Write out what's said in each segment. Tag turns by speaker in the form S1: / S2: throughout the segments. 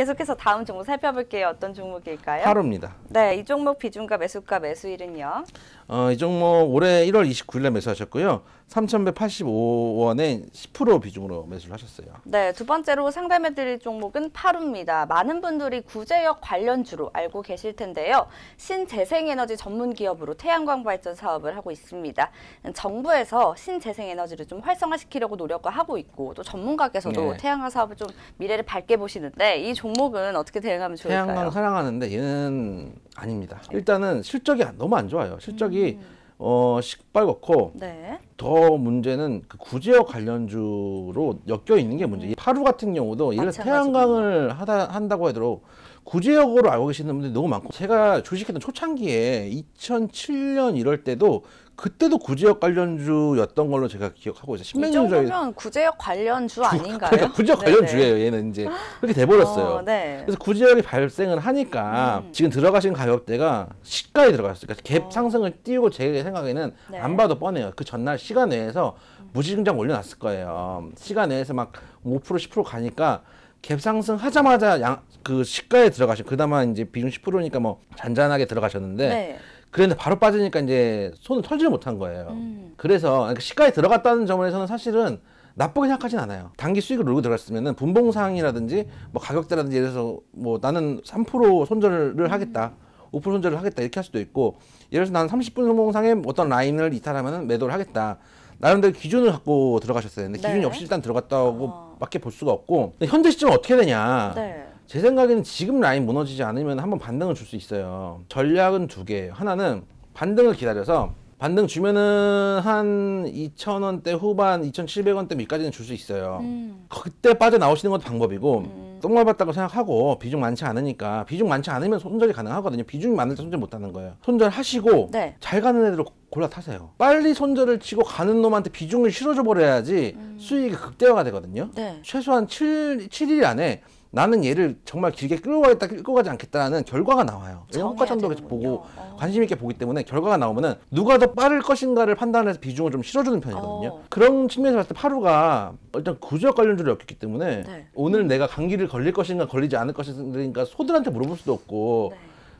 S1: 계속해서 다음 종목 살펴볼게요. 어떤 종목일까요? 하루입니다. 네, 이 종목 비중과 매수가 매수일은요?
S2: 어, 이 종목 올해 1월 29일에 매수하셨고요. 3,185원에 10% 비중으로 매수를 하셨어요.
S1: 네, 두 번째로 상담해드릴 종목은 파루입니다. 많은 분들이 구제역 관련주로 알고 계실 텐데요. 신재생에너지 전문기업으로 태양광 발전 사업을 하고 있습니다. 정부에서 신재생에너지를 좀 활성화시키려고 노력을 하고 있고 또 전문가께서도 네. 태양광 사업을 좀 미래를 밝게 보시는데 이 종목은 어떻게 대응하면 좋을까요? 태양광
S2: 사랑하는데 얘는 아닙니다. 일단은 실적이 너무 안 좋아요. 실적이 음. 어, 시뻘겋고 네. 더 문제는 그 구제역 관련주로 엮여 있는 게 문제. 음. 파루 같은 경우도 예를 태양광을 하다 한다고 해도 구제역으로 알고 계시는 분들이 너무 많고 제가 주식했던 초창기에 2007년 이럴 때도 그때도 구제역 관련주였던 걸로 제가 기억하고 있어요. 십몇 년 전에. 정도면
S1: 구제역 관련주 아닌가요? 그러니까 구제역 네, 관련주예요.
S2: 네. 얘는 이제 그렇게 돼버렸어요. 어, 네. 그래서 구제역이 발생을 하니까 음. 지금 들어가신 가격대가 시가에 들어갔어요. 니까갭 그러니까 어. 상승을 띄우고 제 생각에는 네. 안 봐도 뻔해요. 그 전날 시간 내에서 무지등장 올려놨을 거예요. 시간 내에서 막5% 10% 가니까 갭상승 하자마자 양, 그 시가에 들어가신 그나마 이제 비중 10%니까 뭐 잔잔하게 들어가셨는데 네. 그는데 바로 빠지니까 이제 손을 털지를 못한 거예요. 음. 그래서 그러니까 시가에 들어갔다는 점에서는 사실은 나쁘게 생각하진 않아요. 단기 수익을 노리고 들어갔으면 분봉상이라든지 뭐 가격대라든지 예를 들어서 뭐 나는 3% 손절을 음. 하겠다. 음. 5% 손절을 하겠다 이렇게 할 수도 있고 예를 들어서 나는 30분 분봉상에 어떤 라인을 이탈하면 매도를 하겠다. 나름대로 기준을 갖고 들어가셨어요. 근데 네. 기준이 네. 없이 일단 들어갔다고 어. 밖에 볼 수가 없고 현재 시점 어떻게 되냐 네. 제 생각에는 지금 라인 무너지지 않으면 한번 반등을 줄 수 있어요 전략은 두 개예요 하나는 반등을 기다려서 반등 주면은 한 2,000원대 후반, 2,700원대 밑까지는 줄 수 있어요. 음. 그때 빠져나오시는 것도 방법이고, 음. 똥밟봤다고 생각하고 비중 많지 않으니까 비중 많지 않으면 손절이 가능하거든요. 비중이 많을 때 손절 못하는 거예요. 손절하시고 네. 잘 가는 애들을 골라 타세요. 빨리 손절을 치고 가는 놈한테 비중을 실어줘 버려야지 음. 수익이 극대화가 되거든요. 네. 최소한 칠 7일 안에 나는 얘를 정말 길게 끌고 가겠다 끌고 가지 않겠다는 결과가 나와요 효과점도 계속 보고 어. 관심 있게 보기 때문에 결과가 나오면은 누가 더 빠를 것인가를 판단해서 비중을 좀 실어주는 편이거든요 어. 그런 측면에서 봤을 때 파루가 일단 구조약 관련주를 엮였기 때문에 네. 오늘 내가 감기를 걸릴 것인가 걸리지 않을 것인가 소들한테 물어볼 수도 없고 네.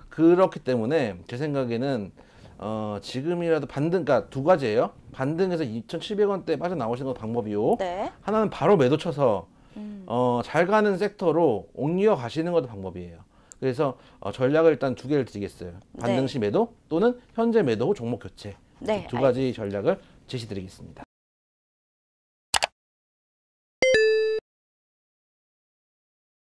S2: 그렇기 때문에 제 생각에는 어, 지금이라도 반등, 그러니까 두 가지예요. 반등해서 2,700원대 빠져나오시는 방법이요. 네. 하나는 바로 매도 쳐서 어, 잘 가는 섹터로 옮겨 가시는 것도 방법이에요. 그래서 어, 전략을 일단 두 개를 드리겠어요. 네. 반등시 매도 또는 현재 매도 후 종목 교체 네, 두 가지 전략을
S1: 제시드리겠습니다.